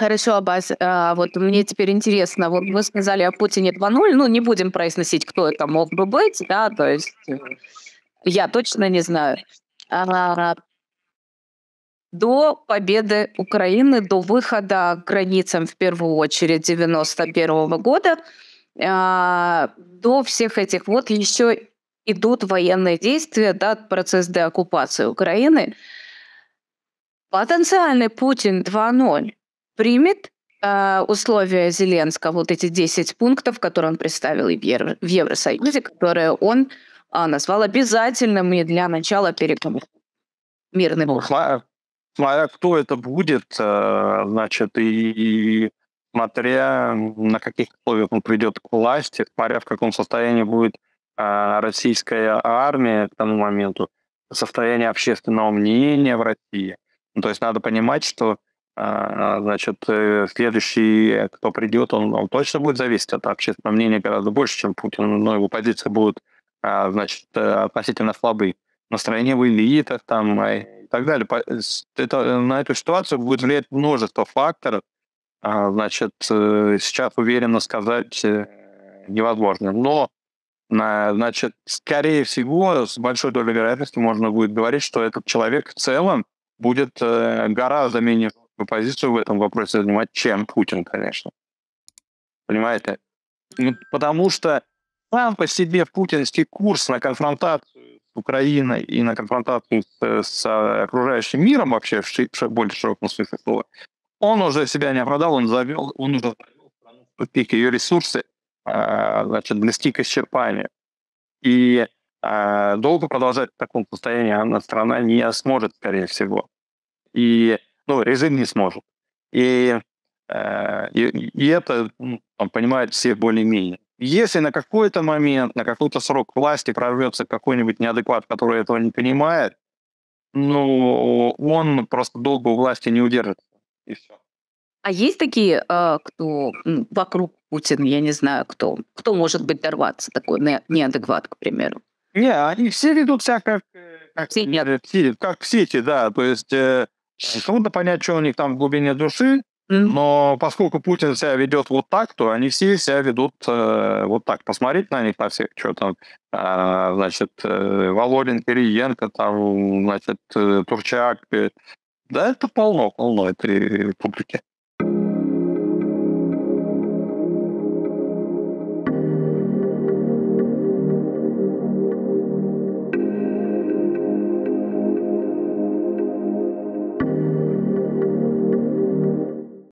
Хорошо, Абаз, а, вот мне теперь интересно, вот вы сказали о Путине 2.0, ну, не будем произносить, кто это мог бы быть, да, то есть э, я точно не знаю. А, до победы Украины, до выхода к границам в первую очередь 91 года, а, до всех этих вот еще идут военные действия, да, процесс деоккупации Украины. Потенциальный Путин 2.0 примет э, условия Зеленского, вот эти 10 пунктов, которые он представил в, Евро, в Евросоюзе, которые он э, назвал обязательными для начала переговоров. Мирный ну, смотря, кто это будет, э, значит, и, и смотря на каких условиях он придет к власти, смотря в каком состоянии будет э, российская армия к тому моменту, состояние общественного мнения в России. Ну, то есть надо понимать, что а, значит, э, следующий, э, кто придет, он, он точно будет зависеть от общественного мнения гораздо больше, чем Путин, но его позиции будут, а, значит, э, относительно слабы. Настроение в элитах там а, и так далее. Это, на эту ситуацию будет влиять множество факторов. Значит, сейчас уверенно сказать невозможно. Но, значит, скорее всего, с большой долей вероятности можно будет говорить, что этот человек в целом будет гораздо менее позицию в этом вопросе занимать, чем Путин, конечно. Понимаете? Ну, потому что сам по себе путинский курс на конфронтацию с Украиной и на конфронтацию с, с э, окружающим миром вообще в ши, более широком смысле слова, он уже себя не оправдал, он завел, он уже завел страну ее ресурсы э, значит, близки к исчерпанию. И э, долго продолжать в таком состоянии она страна не сможет, скорее всего. И ну, режим не сможет. И, э, и, и это ну, понимают все более-менее. Если на какой-то момент, на какой-то срок власти прорвется какой-нибудь неадекват, который этого не понимает, ну, он просто долго у власти не удержится. И все. А есть такие, э, кто вокруг Путина, я не знаю, кто, кто может быть дорваться, такой неадекват, к примеру? Не, они все ведут себя как, э, как, все нет. как в да, то есть э, Э, трудно понять, что у них там в глубине души, но поскольку Путин себя ведет вот так, то они все себя ведут э, вот так. Посмотреть на них, на всех, что там, э, значит, э, Володин, Кириенко, там, значит, э, Турчак. Э, да, это полно, полно этой публики.